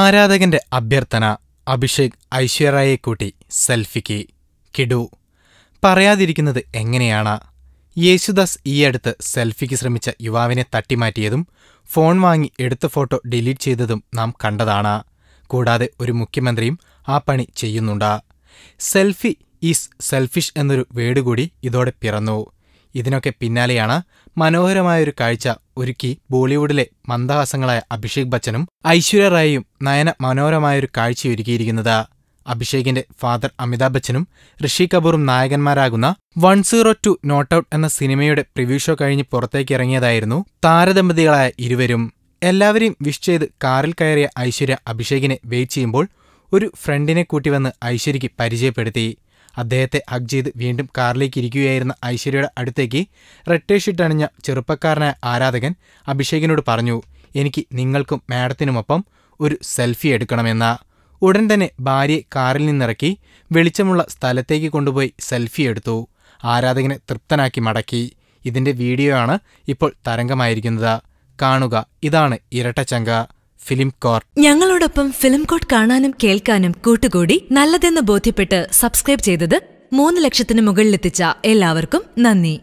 ആരാധകന്റെ അഭ്യർത്ഥന അഭിഷേക് ഐശ്വര്യയെ കൂട്ടി സെൽഫിക്ക് കിടു പറയാതിരിക്കുന്നത് എങ്ങനെയാണ് യേശുദാസ് അടുത്ത് സെൽഫിക്ക് ശ്രമിച്ച യുവാവിനെ തട്ടിമാറ്റിയതും ഫോൺ വാങ്ങി എടുത്ത ഫോട്ടോ ഡിലീറ്റ് ചെയ്തതും നാം കണ്ടതാണ് കൂടാതെ ഒരു മുഖ്യമന്ത്രിയും ആ പണി ചെയ്യുന്നുണ്ട് സെൽഫി ഈസ് സെൽഫിഷ് എന്നൊരു വേടുകൂടി കൂടി ഇതോടെ പിറന്നു ഇതിനൊക്കെ പിന്നാലെയാണ് മനോഹരമായൊരു കാഴ്ച ഒരുക്കി ബോളിവുഡിലെ മന്ദഹാസങ്ങളായ അഭിഷേക് ബച്ചനും ഐശ്വര്യ റായയും നയന മനോഹരമായൊരു കാഴ്ചയൊരുക്കിയിരിക്കുന്നത് അഭിഷേകിന്റെ ഫാദർ അമിതാഭ് ബച്ചനും ഋഷി കപൂറും നായകന്മാരാകുന്ന one zero two not out എന്ന സിനിമയുടെ പ്രിവ്യൂ ഷോ കഴിഞ്ഞ് പുറത്തേക്ക് ഇറങ്ങിയതായിരുന്നു താരദമ്പതികളായ ഇരുവരും എല്ലാവരെയും വിഷ് ചെയ്ത് കാറിൽ കയറിയ ഐശ്വര്യ അഭിഷേകിനെ വെയിറ്റ് ചെയ്യുമ്പോൾ ഒരു ഫ്രണ്ടിനെ കൂട്ടിവന്ന് ഐശ്വര്യയ്ക്ക് പരിചയപ്പെടുത്തി അദ്ദേഹത്തെ ഹഗ് ചെയ്ത് വീണ്ടും കാറിലേക്ക് ഇരിക്കുകയായിരുന്ന ഐശ്വര്യയുടെ അടുത്തേക്ക് റെഡ് ടേഷീട്ട് അണിഞ്ഞ ചെറുപ്പക്കാരനായ ആരാധകൻ അഭിഷേകിനോട് പറഞ്ഞു എനിക്ക് നിങ്ങൾക്കും മാഡത്തിനുമൊപ്പം ഒരു സെൽഫി എടുക്കണമെന്ന ഉടൻ തന്നെ ഭാര്യയെ കാറിൽ നിന്നിറക്കി വെളിച്ചമുള്ള സ്ഥലത്തേക്ക് കൊണ്ടുപോയി സെൽഫി എടുത്തു ആരാധകനെ തൃപ്തനാക്കി മടക്കി ഇതിൻ്റെ വീഡിയോ ആണ് ഇപ്പോൾ തരംഗമായിരിക്കുന്നത് കാണുക ഇതാണ് ഇരട്ടച്ചങ്ക ഫിലിം കോർ ഞങ്ങളോടൊപ്പം ഫിലിം കോർട്ട് കാണാനും കേൾക്കാനും കൂട്ടുകൂടി നല്ലതെന്ന് ബോധ്യപ്പെട്ട് സബ്സ്ക്രൈബ് ചെയ്തത് മൂന്ന് ലക്ഷത്തിന് മുകളിലെത്തിച്ച എല്ലാവർക്കും നന്ദി